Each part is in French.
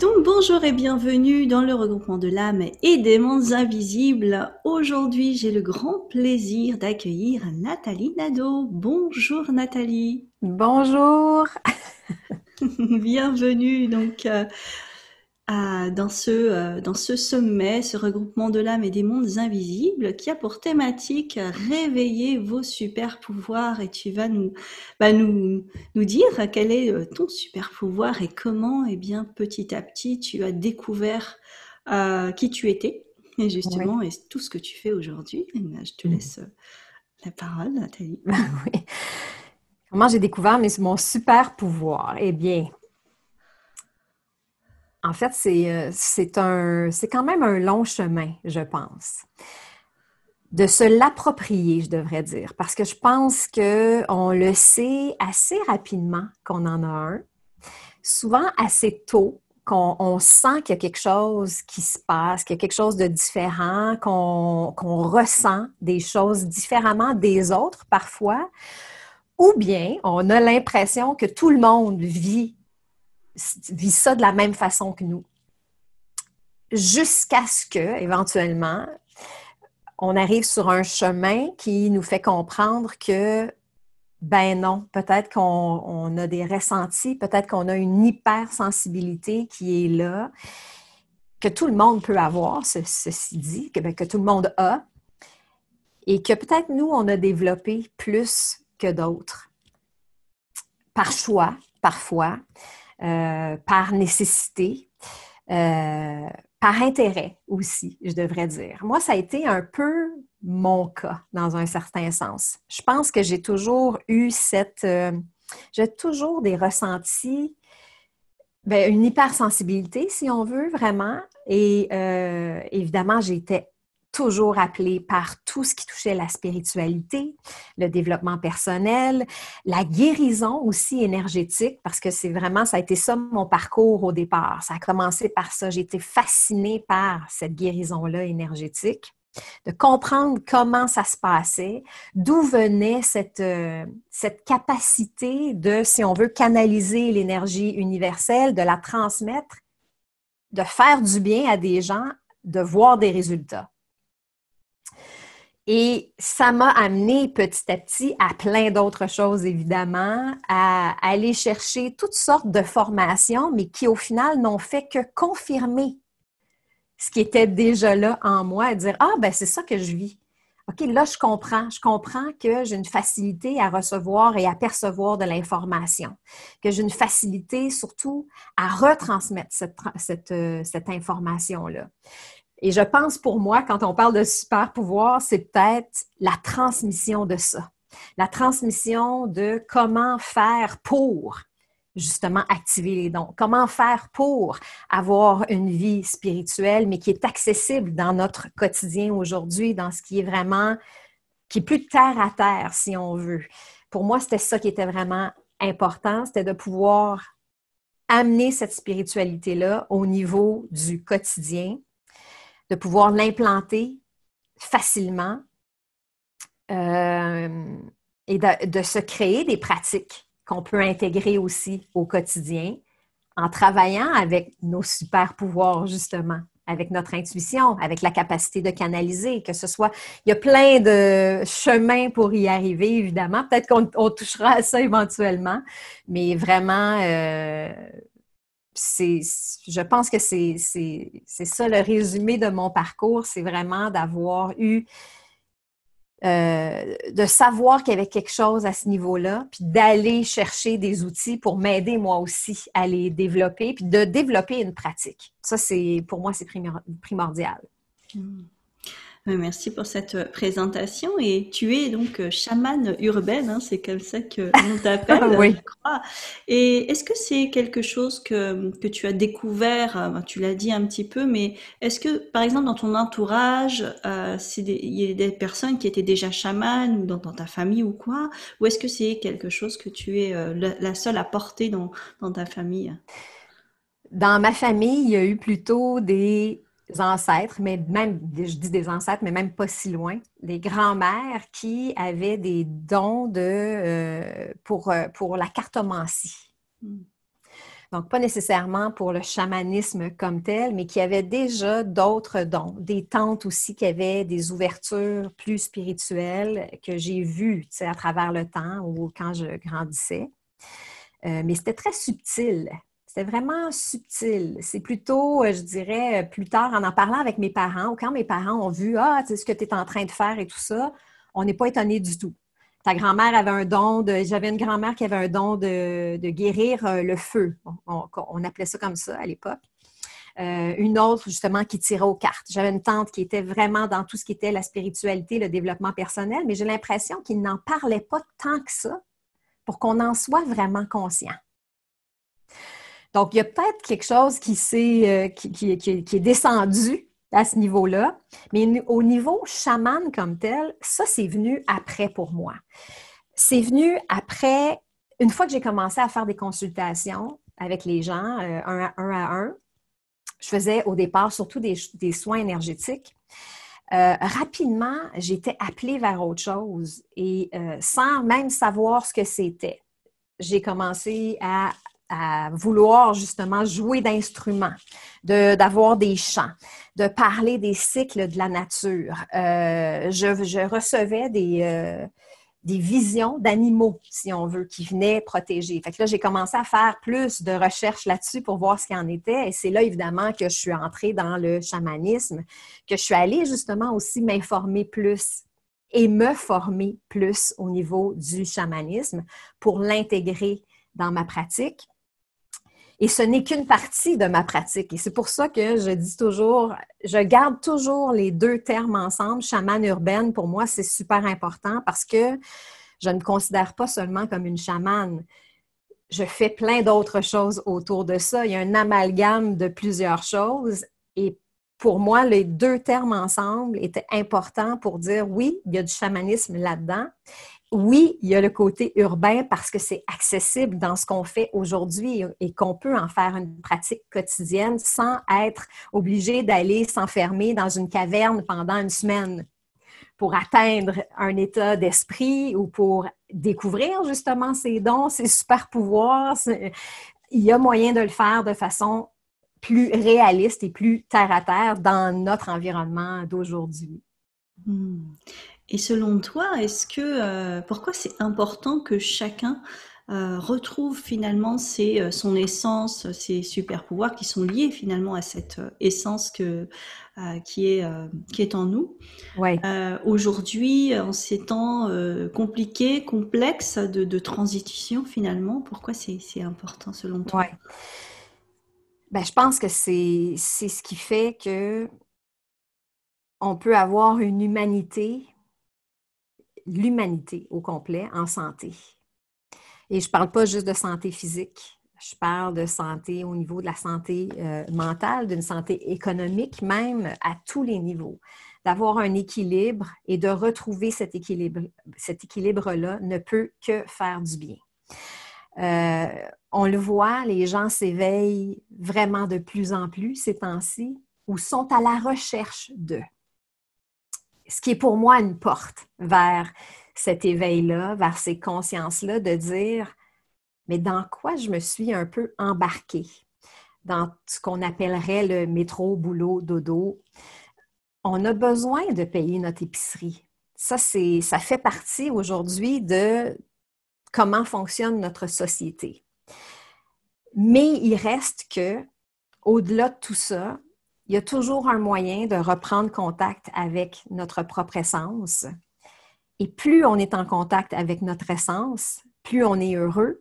Donc bonjour et bienvenue dans le regroupement de l'âme et des mondes invisibles. Aujourd'hui, j'ai le grand plaisir d'accueillir Nathalie Nadeau. Bonjour Nathalie. Bonjour. bienvenue donc euh, dans, ce, euh, dans ce sommet, ce regroupement de l'âme et des mondes invisibles qui a pour thématique euh, réveiller vos super pouvoirs et tu vas nous, bah, nous, nous dire quel est euh, ton super pouvoir et comment et eh bien petit à petit tu as découvert qui tu étais et justement et tout ce que tu fais aujourd'hui. Ben, je te mmh. laisse la parole Nathalie. Comment j'ai découvert mon super pouvoir? Eh bien, en fait, euh, c'est quand même un long chemin, je pense de se l'approprier, je devrais dire, parce que je pense que on le sait assez rapidement qu'on en a un, souvent assez tôt qu'on sent qu'il y a quelque chose qui se passe, qu'il y a quelque chose de différent, qu'on ressent des choses différemment des autres parfois, ou bien on a l'impression que tout le monde vit vit ça de la même façon que nous. Jusqu'à ce que, éventuellement, on arrive sur un chemin qui nous fait comprendre que, ben non, peut-être qu'on a des ressentis, peut-être qu'on a une hypersensibilité qui est là, que tout le monde peut avoir, ceci dit, que, ben, que tout le monde a, et que peut-être nous, on a développé plus que d'autres, par choix, parfois. Euh, par nécessité, euh, par intérêt aussi, je devrais dire. Moi, ça a été un peu mon cas dans un certain sens. Je pense que j'ai toujours eu cette... Euh, j'ai toujours des ressentis, ben, une hypersensibilité, si on veut, vraiment. Et évidemment, j'étais toujours appelée par tout ce qui touchait la spiritualité, le développement personnel, la guérison aussi énergétique, parce que c'est vraiment, ça a été ça mon parcours au départ. Ça a commencé par ça. j'étais fascinée par cette guérison-là énergétique de comprendre comment ça se passait, d'où venait cette, euh, cette capacité de, si on veut, canaliser l'énergie universelle, de la transmettre, de faire du bien à des gens, de voir des résultats. Et ça m'a amené petit à petit à plein d'autres choses, évidemment, à aller chercher toutes sortes de formations, mais qui au final n'ont fait que confirmer ce qui était déjà là en moi, et dire, ah, ben c'est ça que je vis. OK, là, je comprends. Je comprends que j'ai une facilité à recevoir et à percevoir de l'information, que j'ai une facilité surtout à retransmettre cette euh, information-là. Et je pense pour moi, quand on parle de super pouvoir, c'est peut-être la transmission de ça. La transmission de comment faire pour justement activer les dons. Comment faire pour avoir une vie spirituelle, mais qui est accessible dans notre quotidien aujourd'hui, dans ce qui est vraiment, qui est plus terre à terre, si on veut. Pour moi, c'était ça qui était vraiment important, c'était de pouvoir amener cette spiritualité-là au niveau du quotidien, de pouvoir l'implanter facilement euh, et de, se créer des pratiques qu'on peut intégrer aussi au quotidien en travaillant avec nos super pouvoirs, justement, avec notre intuition, avec la capacité de canaliser, que ce soit... Il y a plein de chemins pour y arriver, évidemment. Peut-être qu'on touchera à ça éventuellement, mais vraiment... Euh, je pense que c'est ça le résumé de mon parcours, c'est vraiment d'avoir eu, euh, de savoir qu'il y avait quelque chose à ce niveau-là, puis d'aller chercher des outils pour m'aider moi aussi à les développer, puis de développer une pratique. Ça, c'est pour moi, c'est primordial. Mmh. Euh, merci pour cette euh, présentation. Et tu es donc euh, chamane urbaine, hein, c'est comme ça que on t'appelle, je crois. Et est-ce que c'est quelque chose que, tu as découvert ben, Tu l'as dit un petit peu, mais est-ce que, par exemple, dans ton entourage, il y a des personnes qui étaient déjà chamanes ou dans, ta famille ou quoi Ou est-ce que c'est quelque chose que tu es la, seule à porter dans, dans ta famille dans ma famille, il y a eu plutôt des ancêtres, mais même, je dis des ancêtres, mais même pas si loin, des grands-mères qui avaient des dons de, euh, pour, euh, pour la cartomancie. Hmm. Donc, pas nécessairement pour le chamanisme comme tel, mais qui avaient déjà d'autres dons. Des tentes aussi qui avaient des ouvertures plus spirituelles que j'ai vues à travers le temps ou quand je grandissais. Euh, mais c'était très subtil. C'était vraiment subtil. C'est plutôt, euh, je dirais, euh, plus tard, en en parlant avec mes parents, ou quand mes parents ont vu, ah, tu ce que tu es en train de faire et tout ça, on n'est pas étonné du tout. Ta grand-mère avait un don de. J'avais une grand-mère qui avait un don de, guérir euh, le feu. On, appelait ça comme ça à l'époque. une autre, justement, qui tirait aux cartes. J'avais une tante qui était vraiment dans tout ce qui était la spiritualité, le développement personnel, mais j'ai l'impression qu'il n'en parlait pas tant que ça pour qu'on en soit vraiment conscient. Donc, il y a peut-être quelque chose qui, est, euh, qui, est descendu à ce niveau-là. Mais au niveau chaman comme tel, ça, c'est venu après pour moi. C'est venu après, une fois que j'ai commencé à faire des consultations avec les gens, euh, un, à, un, je faisais au départ surtout des, soins énergétiques. Euh, rapidement, j'étais appelée vers autre chose et sans même savoir ce que c'était, j'ai commencé à à vouloir justement jouer d'instruments, d'avoir des chants, de parler des cycles de la nature. Euh, je, recevais euh, des, visions d'animaux, si on veut, qui venaient protéger. Fait que là, j'ai commencé à faire plus de recherches là-dessus pour voir ce qu'il en était. Et c'est là, évidemment, que je suis entrée dans le chamanisme, que je suis allée justement aussi m'informer plus et me former plus au niveau du chamanisme pour l'intégrer dans ma pratique et ce n'est qu'une partie de ma pratique. Et c'est pour ça que je dis toujours, je garde toujours les deux termes ensemble. Chamane urbaine, pour moi, c'est super important parce que je ne me considère pas seulement comme une chamane. Je fais plein d'autres choses autour de ça. Il y a un amalgame de plusieurs choses. Et pour moi, les deux termes ensemble étaient importants pour dire oui, il y a du chamanisme là-dedans oui, il y a le côté urbain parce que c'est accessible dans ce qu'on fait aujourd'hui et qu'on peut en faire une pratique quotidienne sans être obligé d'aller s'enfermer dans une caverne pendant une semaine pour atteindre un état d'esprit ou pour découvrir justement ses dons, ses super pouvoirs. Il y a moyen de le faire de façon plus réaliste et plus terre à terre dans notre environnement d'aujourd'hui. Hmm. Et selon toi, est-ce que euh, pourquoi c'est important que chacun euh, retrouve finalement ses, euh, son essence, ses super pouvoirs qui sont liés finalement à cette essence que, qui, est, qui est en nous. Ouais. Aujourd'hui, en ces temps compliqués, complexes de, de, transition finalement, pourquoi c'est important selon toi ouais. Ben, je pense que c'est ce qui fait que on peut avoir une humanité, l'humanité au complet en santé. Et je ne parle pas juste de santé physique, je parle de santé au niveau de la santé euh, mentale, d'une santé économique même à tous les niveaux. D'avoir un équilibre et de retrouver cet équilibre-là cet équilibre ne peut que faire du bien. Euh, on le voit, les gens s'éveillent vraiment de plus en plus ces temps-ci ou sont à la recherche d'eux ce qui est pour moi une porte vers cet éveil-là, vers ces consciences-là, de dire, mais dans quoi je me suis un peu embarquée dans ce qu'on appellerait le métro, boulot, dodo. On a besoin de payer notre épicerie. Ça, ça fait partie aujourd'hui de comment fonctionne notre société. Mais il reste que, au-delà de tout ça, il y a toujours un moyen de reprendre contact avec notre propre essence. Et plus on est en contact avec notre essence, plus on est heureux.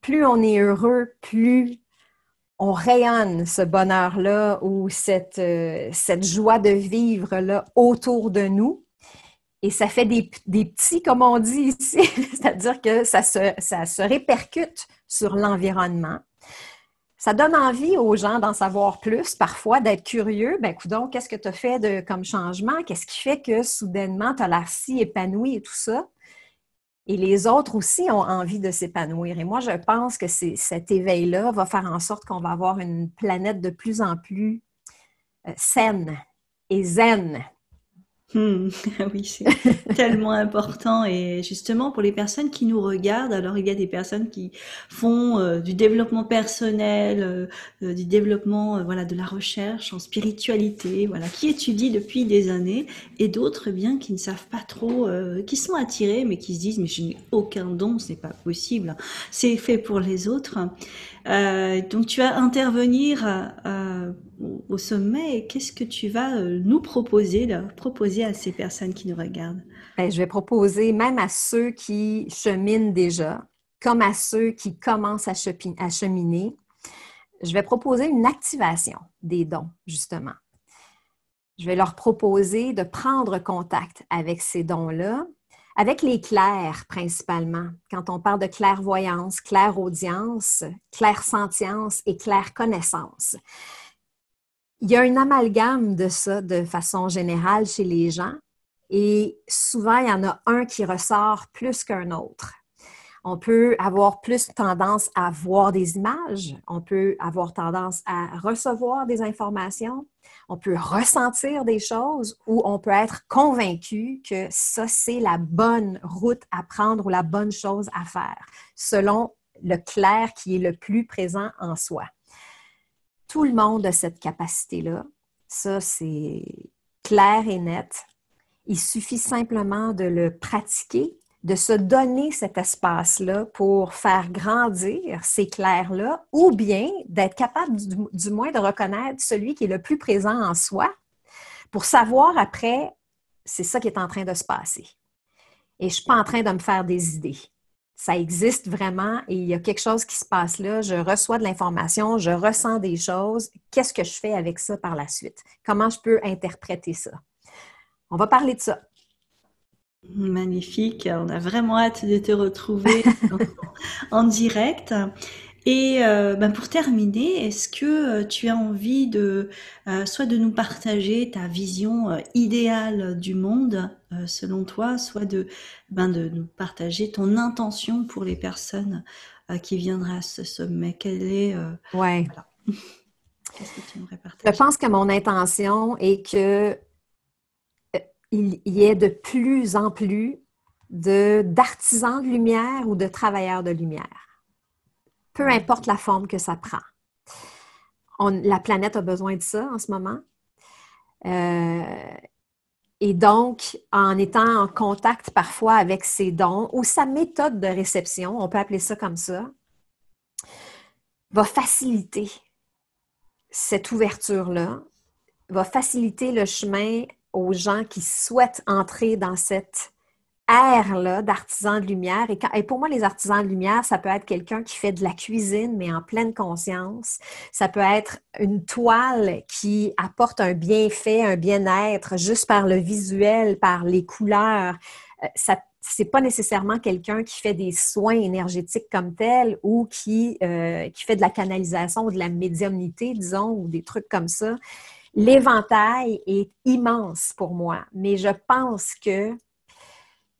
Plus on est heureux, plus on rayonne ce bonheur-là ou cette, euh, cette joie de vivre-là autour de nous. Et ça fait des, petits, comme on dit ici, c'est-à-dire que ça ça se répercute sur l'environnement ça donne envie aux gens d'en savoir plus, parfois d'être curieux. Ben, donc, qu'est-ce que tu as fait de, comme changement? Qu'est-ce qui fait que soudainement, tu as l'air si épanoui et tout ça? Et les autres aussi ont envie de s'épanouir. Et moi, je pense que cet éveil-là va faire en sorte qu'on va avoir une planète de plus en plus euh, saine et zen Hmm. oui, c'est tellement important. Et justement, pour les personnes qui nous regardent, alors il y a des personnes qui font euh, du développement personnel, euh, euh, du développement, voilà, de la recherche en spiritualité, voilà, qui étudient depuis des années, et d'autres eh bien qui ne savent pas trop, qui sont attirés, mais qui se disent mais je n'ai aucun don, ce n'est pas possible, c'est fait pour les autres. donc tu vas intervenir au sommet qu'est-ce que tu vas euh, nous proposer, proposer à ces personnes qui nous regardent? Ben, je vais proposer même à ceux qui cheminent déjà, comme à ceux qui commencent à, à cheminer, je vais proposer une activation des dons, justement. Je vais leur proposer de prendre contact avec ces dons-là, avec les clairs principalement. Quand on parle de clairvoyance, clairaudience, clairsentience et clairconnaissance, il y a un amalgame de ça de façon générale chez les gens et souvent, il y en a un qui ressort plus qu'un autre. On peut avoir plus tendance à voir des images, on peut avoir tendance à recevoir des informations, on peut ressentir des choses ou on peut être convaincu que ça, c'est la bonne route à prendre ou la bonne chose à faire, selon le clair qui est le plus présent en soi. Tout le monde a cette capacité-là. Ça, c'est clair et net. Il suffit simplement de le pratiquer, de se donner cet espace-là pour faire grandir ces clairs-là, ou bien d'être capable du, moins de reconnaître celui qui est le plus présent en soi pour savoir après, c'est ça qui est en train de se passer. Et je ne suis pas en train de me faire des idées ça existe vraiment et il y a quelque chose qui se passe là. Je reçois de l'information, je ressens des choses. Qu'est-ce que je fais avec ça par la suite? Comment je peux interpréter ça? On va parler de ça. Magnifique, on a vraiment hâte de te retrouver en direct. Et euh, ben, pour terminer, est-ce que euh, tu as envie de euh, soit de nous partager ta vision idéale du monde selon toi, soit de, ben de nous partager ton intention pour les personnes qui viendraient à ce sommet Quelle est ouais. Qu'est-ce que tu aimerais partager Je pense que mon intention est que il y ait de plus en plus de d'artisans de lumière ou de travailleurs de lumière peu importe la forme que ça prend. la planète a besoin de ça en ce moment. Euh, et donc, en étant en contact parfois avec ses dons ou sa méthode de réception, on peut appeler ça comme ça, va faciliter cette ouverture-là, va faciliter le chemin aux gens qui souhaitent entrer dans cette là d'artisan de lumière. Et, pour moi, les artisans de lumière, ça peut être quelqu'un qui fait de la cuisine, mais en pleine conscience. Ça peut être une toile qui apporte un bienfait, un bien-être, juste par le visuel, par les couleurs. Euh, ça c'est pas nécessairement quelqu'un qui fait des soins énergétiques comme tel ou qui, euh, qui fait de la canalisation ou de la médiumnité, disons, ou des trucs comme ça. L'éventail est immense pour moi, mais je pense que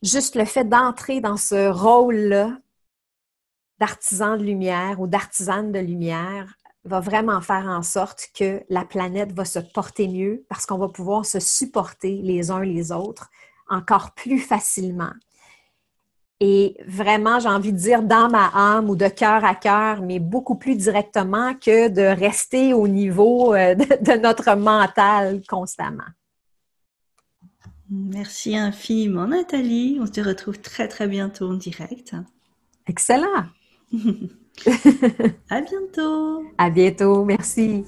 juste le fait d'entrer dans ce rôle-là d'artisan de lumière ou d'artisane de lumière va vraiment faire en sorte que la planète va se porter mieux parce qu'on va pouvoir se supporter les uns les autres encore plus facilement. Et vraiment, j'ai envie de dire dans ma âme ou de cœur à cœur, mais beaucoup plus directement que de rester au niveau euh, de, de notre mental constamment. Merci infiniment Nathalie. On se retrouve très très bientôt en direct. Excellent. à bientôt. À bientôt. Merci.